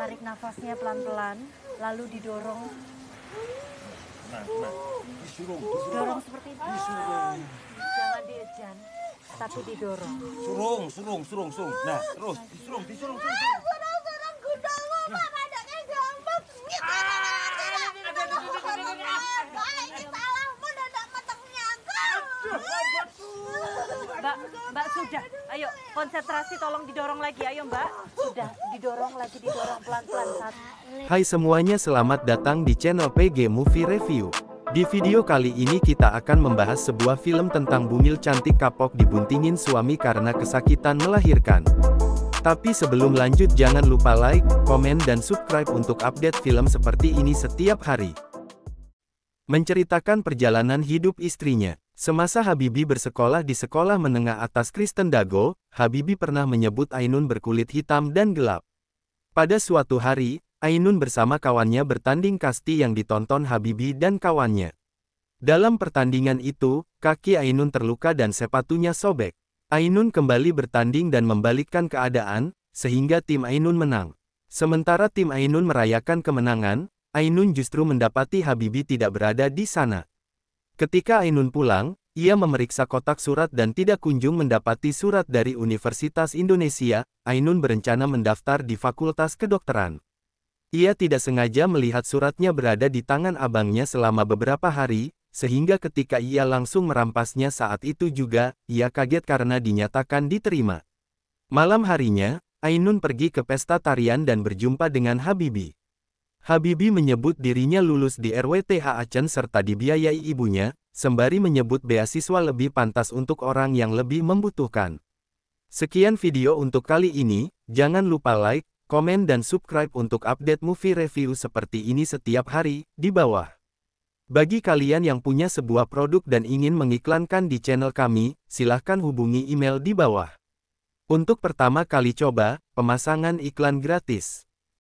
Tarik nafasnya pelan-pelan, lalu didorong. Disurung, nah, nah, disurung. Dorong seperti itu. Disurung. Jangan diejan, tapi didorong. Surung, surung, surung, surung. Nah, terus disurung, disurung, surung. surung. Mbak, Mbak sudah. Ayo, konsentrasi tolong didorong lagi. Ayo, Mbak. Sudah, didorong lagi, didorong pelan-pelan. Hai semuanya, selamat datang di channel PG Movie Review. Di video kali ini kita akan membahas sebuah film tentang bungil cantik kapok dibuntingin suami karena kesakitan melahirkan. Tapi sebelum lanjut jangan lupa like, komen dan subscribe untuk update film seperti ini setiap hari. Menceritakan perjalanan hidup istrinya, Semasa Habibi bersekolah di sekolah menengah atas Kristen Dago, Habibi pernah menyebut Ainun berkulit hitam dan gelap. Pada suatu hari, Ainun bersama kawannya bertanding kasti yang ditonton Habibi dan kawannya. Dalam pertandingan itu, kaki Ainun terluka dan sepatunya sobek. Ainun kembali bertanding dan membalikkan keadaan, sehingga tim Ainun menang. Sementara tim Ainun merayakan kemenangan, Ainun justru mendapati Habibi tidak berada di sana. Ketika Ainun pulang, ia memeriksa kotak surat dan tidak kunjung mendapati surat dari Universitas Indonesia, Ainun berencana mendaftar di Fakultas Kedokteran. Ia tidak sengaja melihat suratnya berada di tangan abangnya selama beberapa hari, sehingga ketika ia langsung merampasnya saat itu juga, ia kaget karena dinyatakan diterima. Malam harinya, Ainun pergi ke pesta tarian dan berjumpa dengan Habibi. Habibi menyebut dirinya lulus di RWTH Aceh serta dibiayai ibunya, sembari menyebut beasiswa lebih pantas untuk orang yang lebih membutuhkan. Sekian video untuk kali ini, jangan lupa like, komen dan subscribe untuk update movie review seperti ini setiap hari, di bawah. Bagi kalian yang punya sebuah produk dan ingin mengiklankan di channel kami, silahkan hubungi email di bawah. Untuk pertama kali coba, pemasangan iklan gratis.